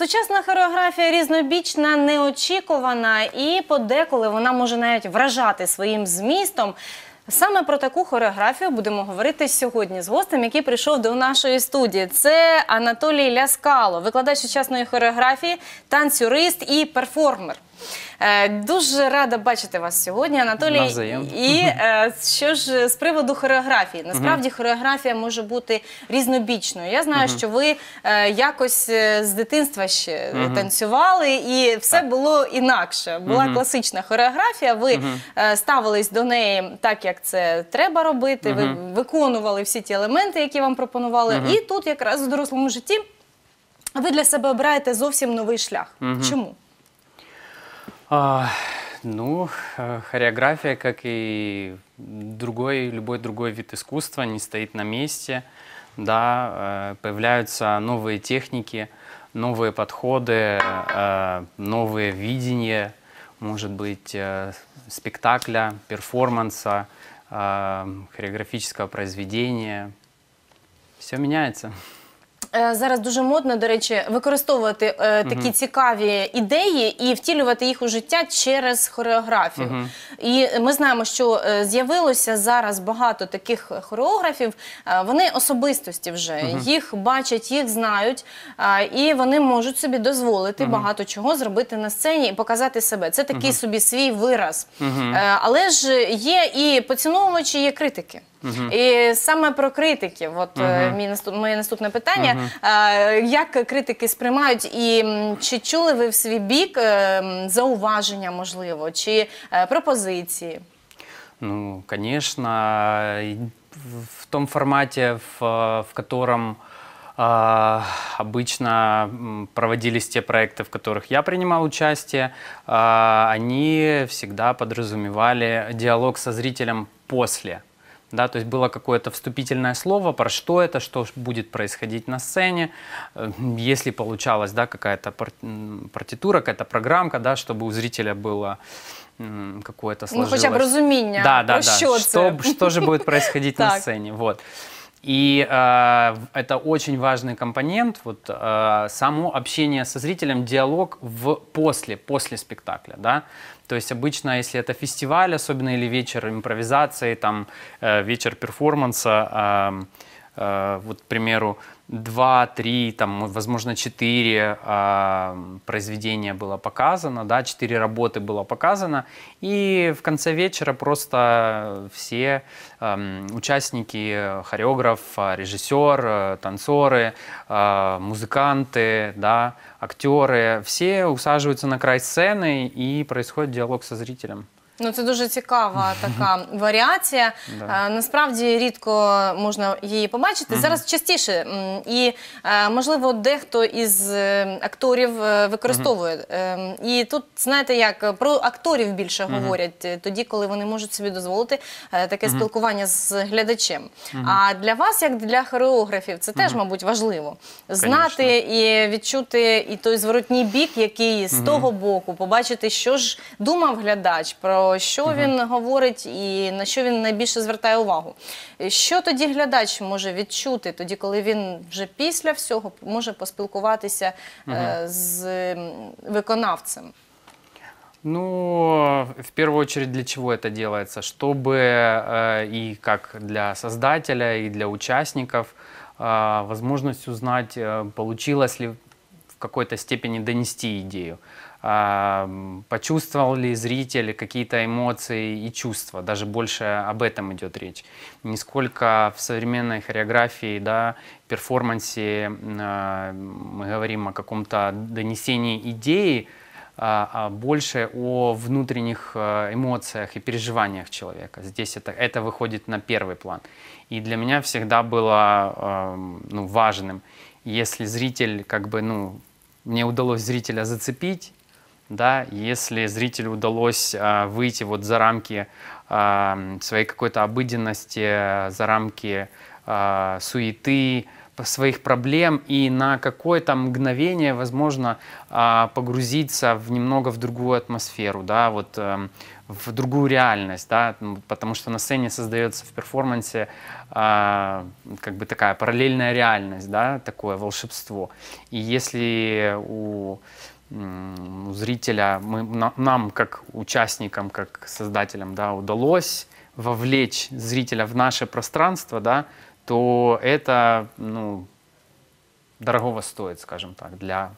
Сучасна хореографія різнобічна, неочікувана, і подеколи вона може навіть вражати своїм змістом. Саме про таку хореографію будемо говорити сьогодні з гостем, який прийшов до нашої студії. Це Анатолій Ляскало, викладач сучасної хореографії, танцюрист і перформер. Е, дуже рада бачити вас сьогодні, Анатолій. Навзаєм. І е, що ж з приводу хореографії? Насправді хореографія може бути різнобічною. Я знаю, що ви е, якось з дитинства ще танцювали, і все було інакше. Була класична хореографія. Ви ставились до неї так, як це треба робити. Ви виконували всі ті елементи, які вам пропонували. І тут якраз у дорослому житті ви для себе обираєте зовсім новий шлях. Чому? А, ну, э, хореография, как и другой, любой другой вид искусства, не стоит на месте. Да, э, появляются новые техники, новые подходы, э, новые видения, может быть, спектакля, перформанса, хореографического произведения. Все меняется. Е, зараз дуже модно, до речі, використовувати е, такі угу. цікаві ідеї і втілювати їх у життя через хореографію. Угу. І ми знаємо, що е, з'явилося зараз багато таких хореографів. Е, вони особистості вже угу. їх бачать, їх знають, е, і вони можуть собі дозволити угу. багато чого зробити на сцені і показати себе. Це такий угу. собі свій вираз. Угу. Е, але ж є і поціновувачі, є критики. Угу. І саме про критиків, от угу. мій наступ, моє наступне питання: угу. як критики сприймають, і чи чули ви в свій бік е, зауваження, можливо, чи е, пропозиції? Ну, звісно, в тому форматі, в, в котором э, обычно проводились те проекти, в которых я принимал участие, э, они всегда подразумевали диалог со зрителем после да, то есть было какое-то вступительное слово, про что это, что будет происходить на сцене, э, если получалась, да, какая-то партитура, какая-то программка, да, чтобы у зрителя было какое-то ну, сложилось. Ну, хоча б розуміння, да, да, да, Что, что же будет происходить на сцене, вот. И э, это очень важный компонент, вот э, само общение со зрителем, диалог в после, после спектакля, да. То есть обычно, если это фестиваль, особенно или вечер импровизации, там э, вечер перформанса, э, Э, вот, к примеру, два, три, там, возможно, четыре э, произведения было показано, да, четыре работы было показано, и в конце вечера просто все э, участники, хореограф, режиссер, э, танцоры, э, музыканты, да, актеры, все усаживаются на край сцены и происходит диалог со зрителем. Ну це дуже цікава така варіація. Е, насправді рідко можна її побачити. Зараз частіше і е, можливо дехто із е, акторів використовує. Ем, і тут знаєте, як про акторів більше говорять тоді, коли вони можуть собі дозволити таке спілкування з глядачем. А для вас, як для хореографів, це теж, мабуть, важливо знати і відчути і той зворотній бік, який з того боку, побачити, що ж думав глядач про що угу. він говорить і на що він найбільше звертає увагу. Що тоді глядач може відчути, тоді, коли він вже після всього може поспілкуватися угу. з виконавцем? Ну, в первую очередь, для чего это делается? Чтобы э, и как для создателя, и для участников э, возможность узнать, э, получилось ли в какой-то степени донести идею. почувствовал ли зритель какие-то эмоции и чувства, даже больше об этом идет речь. Нисколько в современной хореографии, да, перформансе э, мы говорим о каком-то донесении идеи, а, а больше о внутренних э, эмоциях и переживаниях человека. Здесь это, это выходит на первый план. И для меня всегда было э, ну, важным, если зритель как бы, ну, мне удалось зрителя зацепить, да, если зрителю удалось э, выйти вот за рамки э, своей какой-то обыденности, за рамки э, суеты, своих проблем и на какое-то мгновение, возможно, погрузиться в немного в другую атмосферу, да, вот эм, в другую реальность, да, потому что на сцене создается в перформансе как бы такая параллельная реальность, да, такое волшебство. И если у зрителя, мы, на, нам как участникам, как создателям, да, удалось вовлечь зрителя в наше пространство, да, то это, ну, дорогого стоит, скажем так, для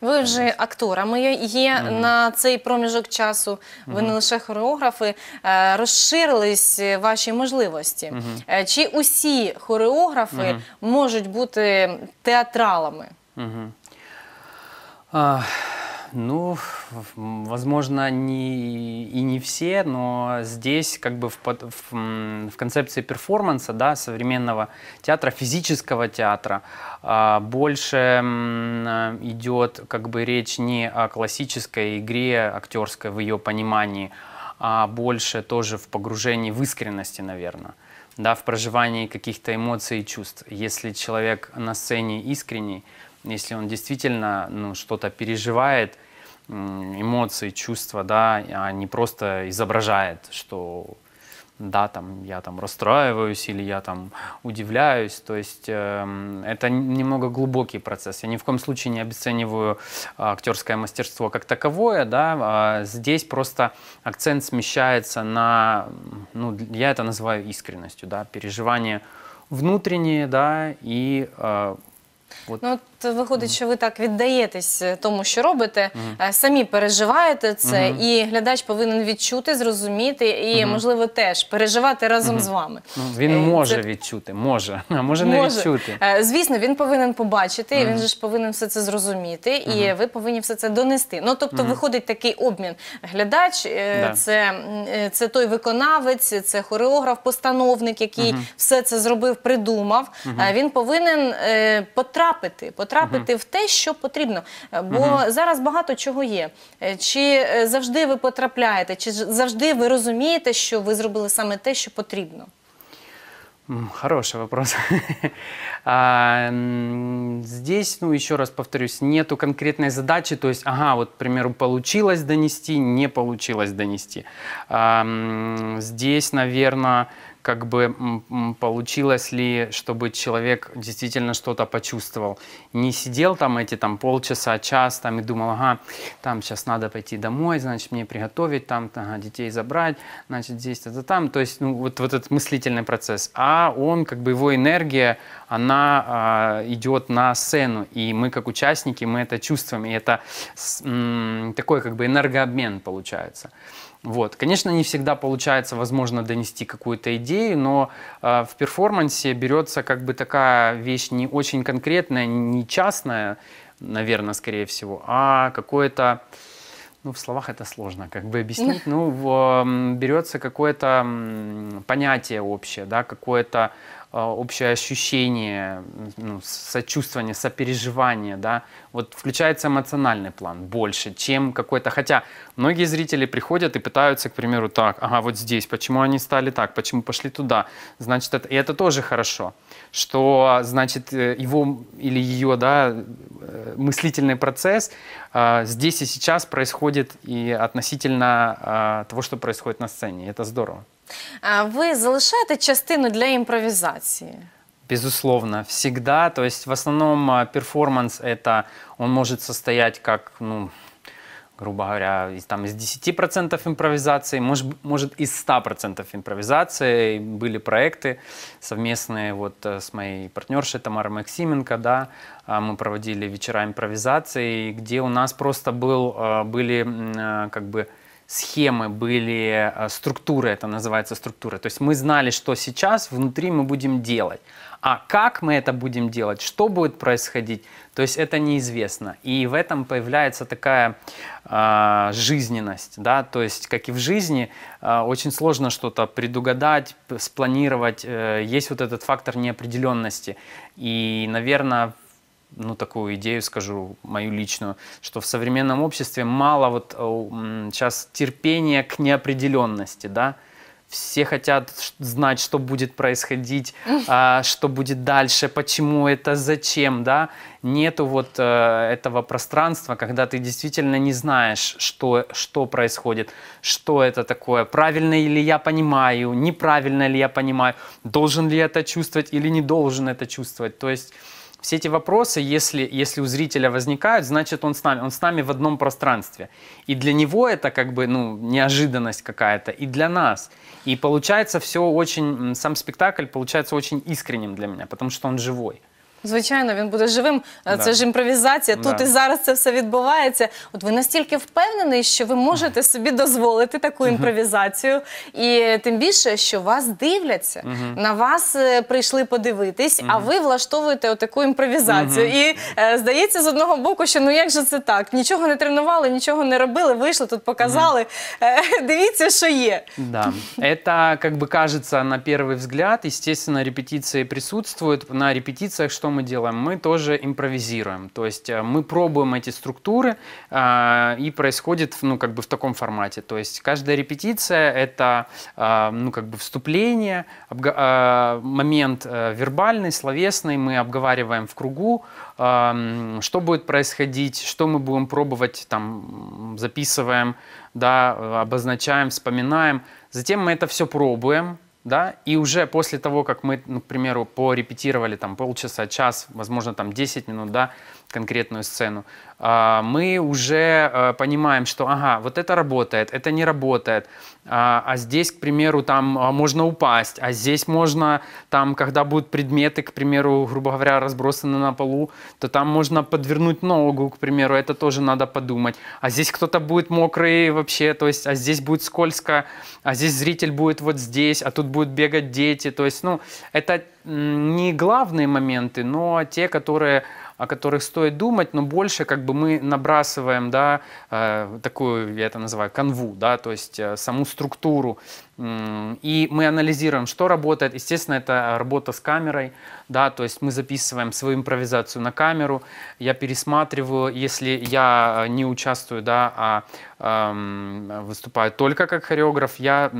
Ви вже актор, а ми є mm -hmm. на цей проміжок часу. Ви mm -hmm. не лише хореографи, розширились ваші можливості. Mm -hmm. Чи усі хореографи можуть бути театралами? А, ну, возможно, не и не все, но здесь как бы в, в, в концепции перформанса, да, современного театра, физического театра, а, больше идет как бы речь не о классической игре актерской в ее понимании, а больше тоже в погружении в искренности, наверное да, в проживании каких-то эмоций и чувств. Если человек на сцене искренний, если он действительно ну, что-то переживает, эмоции, чувства, да, а не просто изображает, что да, там я там расстраиваюсь или я там удивляюсь. То есть э, это немного глубокий процесс. Я ни в коем случае не обесцениваю а, актерское мастерство как таковое, да. А здесь просто акцент смещается на, ну, я это называю искренностью, да, переживание внутреннее да, и э, вот. Ну, Тобто виходить, що ви так віддаєтесь е, тому, що робите, е, самі переживаєте це, і глядач повинен відчути, зрозуміти і, можливо, теж переживати разом з вами. Ну, він е, може відчути, може, а може не відчути. Звісно, він повинен побачити, він же ж повинен все це зрозуміти, і ви повинні все це донести. Ну, тобто, виходить такий обмін. Глядач це, це той виконавець, це хореограф, постановник, який все це зробив, придумав. Він повинен потрапити. потрапити потрапити угу. в те, що потрібно. Е, бо угу. зараз багато чого є. Е, чи е, завжди ви потрапляєте, чи завжди ви розумієте, що ви зробили саме те, що потрібно? Хороший вопрос. а, здесь, ну, еще раз повторюсь, нету конкретной задачи, то есть, ага, вот, к примеру, получилось донести, не получилось донести. А, здесь, наверное, как бы получилось ли, чтобы человек действительно что-то почувствовал. Не сидел там эти там полчаса, час там и думал, ага, там сейчас надо пойти домой, значит, мне приготовить, там ага, детей забрать, значит, здесь, это там. То есть ну, вот, вот этот мыслительный процесс. А он, как бы его энергия, она э, а, идет на сцену, и мы как участники, мы это чувствуем, и это м, такой как бы энергообмен получается. Вот. Конечно, не всегда получается, возможно, донести какую-то идею, но э, в перформансе берется как бы такая вещь не очень конкретная, не частная, наверное, скорее всего, а какое-то, ну, в словах это сложно как бы объяснить, ну, э, берется какое-то понятие общее, да, какое-то э, а, общее ощущение, ну, сочувствование, сопереживание, да, вот включается эмоциональный план больше, чем какой-то, хотя многие зрители приходят и пытаются, к примеру, так, ага, вот здесь, почему они стали так, почему пошли туда, значит, это, и это тоже хорошо, что, значит, э, его или ее, да, э, мыслительный процесс э, здесь и сейчас происходит и относительно э, того, что происходит на сцене, это здорово. А вы залишаєте частину для импровизации? Безусловно, всегда. То есть в основном а, перформанс это, он может состоять как, ну, грубо говоря, там, из 10% импровизации, может, может из 100% импровизации. Были проекты совместные вот э, с моей партнершей Тамарой Максименко, да, а, мы проводили вечера импровизации, где у нас просто был, а, были как бы схемы были, э, структуры это называется структура. То есть мы знали, что сейчас внутри мы будем делать. А как мы это будем делать, что будет происходить, то есть это неизвестно. И в этом появляется такая э, жизненность, да, то есть как и в жизни э, очень сложно что-то предугадать, спланировать. Э, есть вот этот фактор неопределенности. И, наверное, ну, такую идею скажу, мою личную, что в современном обществе мало вот сейчас э, терпения к неопределенности, да, все хотят знать, что будет происходить, а, что будет дальше, почему это, зачем, да? Нету вот а, этого пространства, когда ты действительно не знаешь, что, что происходит, что это такое, правильно ли я понимаю, неправильно ли я понимаю, должен ли я это чувствовать или не должен это чувствовать. То есть все эти вопросы, если, если у зрителя возникают, значит, он с нами, он с нами в одном пространстве. И для него это как бы, ну, неожиданность какая-то, и для нас. И получается все очень, сам спектакль получается очень искренним для меня, потому что он живой. Звичайно, він буде живим. Е, да. Це ж імпровізація. Тут да. і зараз це все відбувається. От ви настільки впевнений, що ви можете собі дозволити таку імпровізацію, і тим більше, що вас дивляться, на вас е, прийшли подивитись, а ви влаштовуєте таку імпровізацію. І е, здається, з одного боку, що ну як же це так? Нічого не тренували, нічого не робили. Вийшли тут, показали. Дивіться, що є. Да, это как бы кажется на первый взгляд. Естественно, репетиции присутствуют на репетициях, что мы делаем? Мы тоже импровизируем, то есть э, мы пробуем эти структуры э, и происходит, ну, как бы в таком формате, то есть каждая репетиция — это, э, ну, как бы вступление, э, момент э, вербальный, словесный, мы обговариваем в кругу, э, что будет происходить, что мы будем пробовать, там, записываем, да, э, обозначаем, вспоминаем, затем мы это все пробуем, да, и уже после того, как мы, ну, к примеру, порепетировали там полчаса, час, возможно, там 10 минут, да, конкретную сцену, а, мы уже э, понимаем, что ага, вот это работает, это не работает, а, а здесь, к примеру, там а, можно упасть, а здесь можно, там, когда будут предметы, к примеру, грубо говоря, разбросаны на полу, то там можно подвернуть ногу, к примеру, это тоже надо подумать, а здесь кто-то будет мокрый вообще, то есть, а здесь будет скользко, а здесь зритель будет вот здесь, а тут будут бегать дети, то есть, ну, это не главные моменты, но те, которые о которых стоит думать, но больше как бы мы набрасываем да, э, такую, я это называю, канву, да, то есть э, саму структуру, и мы анализируем, что работает. Естественно, это работа с камерой, да, то есть мы записываем свою импровизацию на камеру, я пересматриваю, если я э, не участвую, да, а эм, выступаю только как хореограф, я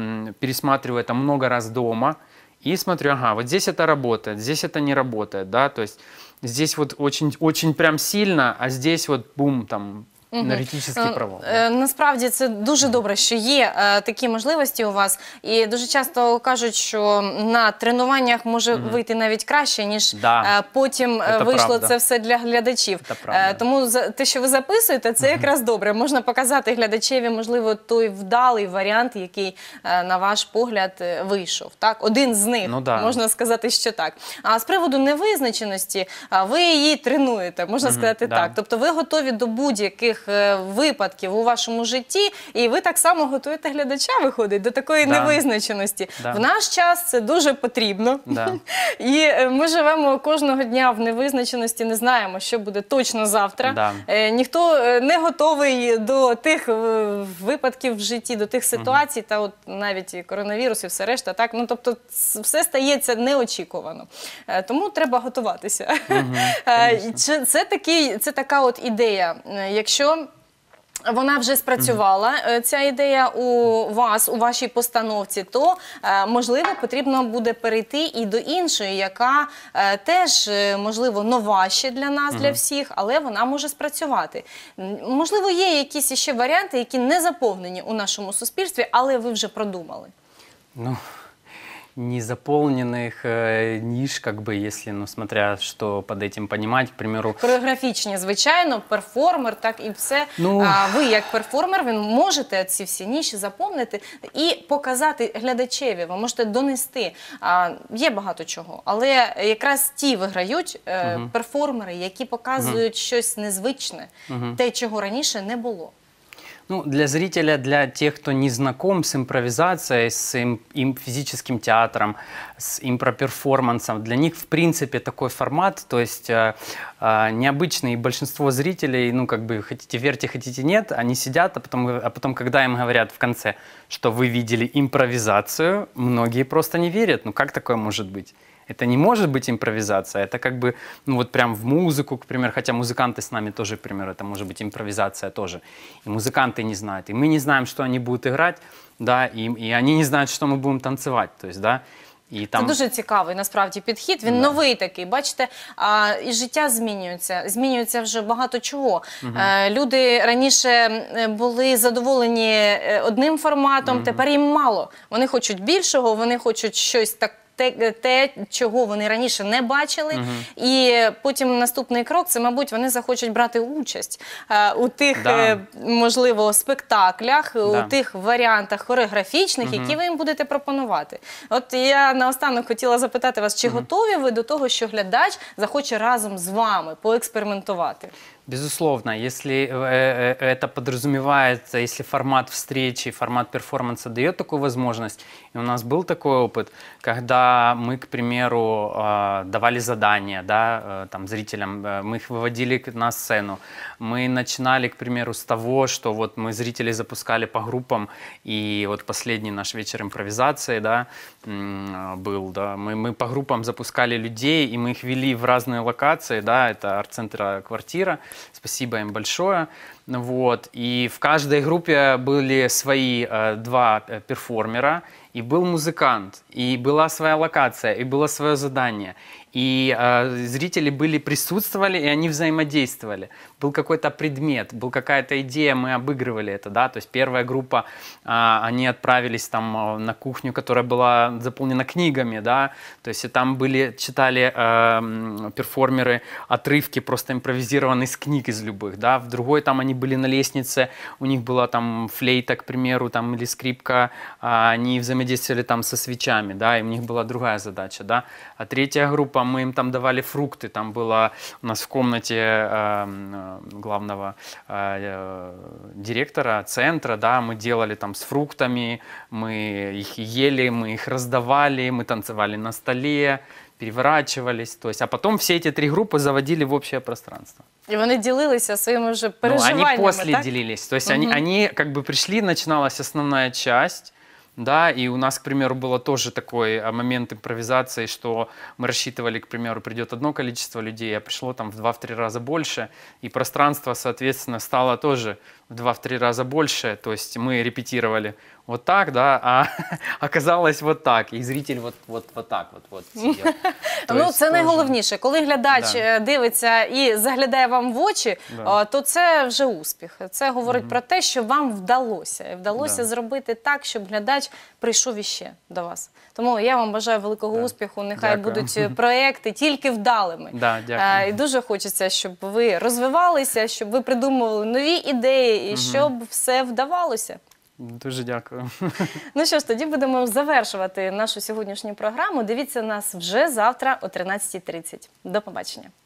пересматриваю это много раз дома и смотрю, ага, вот здесь это работает, здесь это не работает, да, то есть здесь вот очень, очень прям сильно, а здесь вот бум, там, енергетичний е, провал. Е, насправді це дуже добре, що є е, такі можливості у вас, і дуже часто кажуть, що на тренуваннях може вийти навіть краще, ніж да. потім це вийшло правда. це все для глядачів. Тому те, що ви записуєте, це якраз добре. Можна показати глядачеві, можливо, той вдалий варіант, який на ваш погляд вийшов. Так, один з них ну, да. можна сказати, що так. А з приводу невизначеності, ви її тренуєте, можна сказати да. так. Тобто, ви готові до будь-яких. Е, випадків у вашому житті, і ви так само готуєте глядача, виходить до такої да. невизначеності. Да. В наш час це дуже потрібно, да. і е, ми живемо кожного дня в невизначеності, не знаємо, що буде точно завтра. Да. Е, ніхто не готовий до тих випадків в житті, до тих ситуацій, угу. та от навіть і коронавірус, і все решта, так ну тобто, все стається неочікувано, тому треба готуватися. Угу, це такий, це така от ідея. Якщо що. Вона вже спрацювала е, ця ідея у вас у вашій постановці. То е, можливо потрібно буде перейти і до іншої, яка е, теж можливо нова ще для нас, для всіх, але вона може спрацювати. Можливо, є якісь ще варіанти, які не заповнені у нашому суспільстві, але ви вже продумали. Ну, незаполненных э, ніж, как бы, если, ну, смотря, что под этим понимать, к примеру. Хореографічні, звичайно, перформер, так і все. Ну... А ви, як перформер, ви можете ці всі ніші заповнити і показати глядачеві, ви можете донести. А, є багато чого, але якраз ті виграють е, угу. перформери, які показують угу. щось незвичне, угу. те, чого раніше не було. Ну, для зрителя, для тех, кто не знаком с импровизацией, с им, им физическим театром, с импроперформансом, для них, в принципе, такой формат, то есть э, э, необычный. И большинство зрителей, ну, как бы, хотите верьте, хотите нет, они сидят, а потом, а потом, когда им говорят в конце, что вы видели импровизацию, многие просто не верят. Ну, как такое может быть? Это не может быть импровизация, это как бы, ну вот прям в музыку, к примеру, хотя музыканты с нами тоже, к примеру, это может быть импровизация тоже. И музыканты не знают, и мы не знаем, что они будут играть, да, і, і вони не знають, що ми будемо танцювати. Тобто, да? І там... Це дуже цікавий насправді підхід. Він да. новий такий. Бачите, а, і життя змінюється. Змінюється вже багато чого. Угу. А, е, люди раніше були задоволені е, одним форматом, угу. тепер їм мало. Вони хочуть більшого, вони хочуть щось таке те, те, чого вони раніше не бачили. Угу. І потім наступний крок це, мабуть, вони захочуть брати участь е, у тих, да. е, можливо, спектаклях, да. у тих варіантах хореографічних, угу. які ви їм будете пропонувати. От я наостанок хотіла запитати вас, чи угу. готові ви до того, що глядач захоче разом з вами поекспериментувати? Безусловно, если э, э, э, это подразумевается, если формат встречи, формат перформанса дает такую возможность, и у нас был такой опыт, когда мы, к примеру, давали задания да, там, зрителям, мы их выводили на сцену, мы начинали, к примеру, с того, что вот мы зрителей запускали по группам, и вот последний наш вечер импровизации да, был, да, мы, мы по группам запускали людей, и мы их вели в разные локации, да, это арт-центр квартира, Спасибо им большое. Вот. И в каждой группе были свои э, два э, перформера, и был музыкант, и была своя локация, и было свое задание. И э, зрители были, присутствовали, и они взаимодействовали. Был какой-то предмет, была какая-то идея, мы обыгрывали это, да, то есть первая группа, э, они отправились там э, на кухню, которая была заполнена книгами, да, то есть и там были, читали э, перформеры отрывки просто импровизированные из книг из любых, да, в другой там они были на лестнице, у них была там флейта, к примеру, там, или скрипка, а они взаимодействовали там со свечами, да, и у них была другая задача, да. А третья группа, мы им там давали фрукты, там было у нас в комнате эм, э, главного э, э, директора центра, да, мы делали там с фруктами, мы их ели, мы их раздавали, мы танцевали на столе, переворачивались. То есть, а потом все эти три группы заводили в общее пространство. И вони ділилися своїми вже ну, переживаннями, Ну, они после так? делились. То есть они, они как бы пришли, начиналась основная часть, да, и у нас, к примеру, было тоже такой а, момент импровизации, что мы рассчитывали, к примеру, придет одно количество людей, а пришло там в 2-3 раза больше, и пространство, соответственно, стало тоже в 2-3 раза больше. То есть мы репетировали вот так, да, а оказалось вот так. І зритель вот, вот, вот так вот, вот сидел. Ну, це найголовніше. Коли глядач Да. Е, дивиться і заглядає вам в очі, Да. Е, то це вже успіх. Це говорить про те, що вам вдалося. Вдалося Да. зробити так, щоб глядач прийшов іще до вас. Тому я вам бажаю великого Да. успіху. Нехай Дякую. будуть проекти тільки вдалими. Да, е, дякую. І дуже хочеться, щоб ви розвивалися, щоб ви придумували нові ідеї, і угу. щоб все вдавалося. Дуже дякую. Ну що ж, тоді будемо завершувати нашу сьогоднішню програму. Дивіться нас вже завтра о 13.30. До побачення.